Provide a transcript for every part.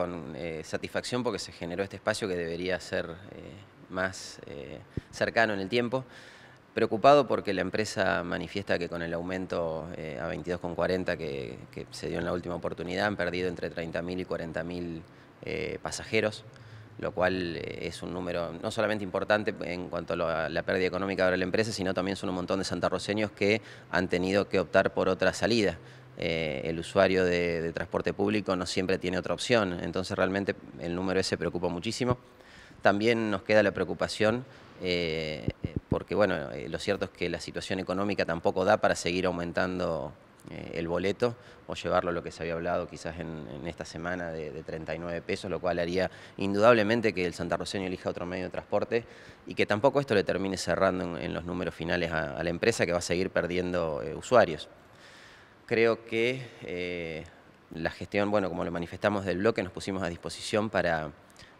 con eh, satisfacción porque se generó este espacio que debería ser eh, más eh, cercano en el tiempo. Preocupado porque la empresa manifiesta que con el aumento a 22,40 que, que, se dio en la última oportunidad han perdido entre 30.000 y 40.000 pasajeros lo cual es un número no solamente importante en cuanto a la pérdida económica de la empresa, sino también son un montón de santarroceños que han tenido que optar por otra salida. Eh, el usuario de, transporte público no siempre tiene otra opción. Entonces realmente el número ese preocupa muchísimo. También nos queda la preocupación eh, eh, porque bueno, lo cierto es que la situación económica tampoco da para seguir aumentando el boleto o llevarlo a lo que se había hablado quizás en, esta semana de, 39 pesos, lo cual haría indudablemente que el santarroceño elija otro medio de transporte y que tampoco esto le termine cerrando en, los números finales a, la empresa que va a seguir perdiendo usuarios creo que eh, la gestión, bueno, como lo manifestamos del bloque, nos pusimos a disposición para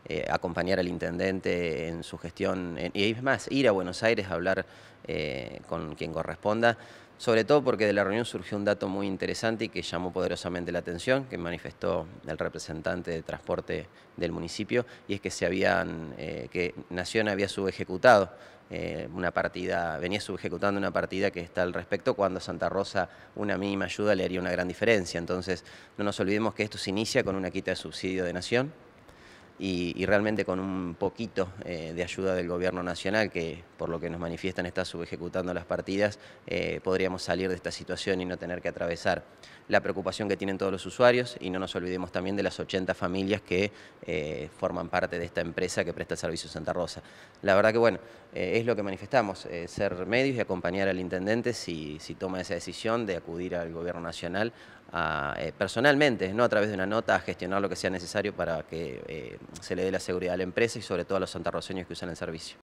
eh, acompañar al intendente en su gestión, y es más, ir a Buenos Aires a hablar eh, con quien corresponda, sobre todo porque de la reunión surgió un dato muy interesante y que llamó poderosamente la atención, que manifestó el representante de transporte del municipio, y es que, se habían, eh, que Nación había subejecutado una partida, venía subejecutando una partida que está al respecto cuando Santa Rosa una mínima ayuda le haría una gran diferencia. Entonces, no nos olvidemos que esto se inicia con una quita de subsidio de Nación, y, realmente con un poquito eh, de ayuda del gobierno nacional, que por lo que nos manifiestan está subejecutando las partidas, eh, podríamos salir de esta situación y no tener que atravesar la preocupación que tienen todos los usuarios y no nos olvidemos también de las 80 familias que eh, forman parte de esta empresa que presta el servicio Santa Rosa. La verdad que bueno, es lo que manifestamos, ser medios y acompañar al intendente si, si toma esa decisión de acudir al gobierno nacional eh, personalmente, no a través de una nota, a gestionar lo que sea necesario para que eh, se le dé la seguridad a la empresa y sobre todo a los santarroceños que usan el servicio.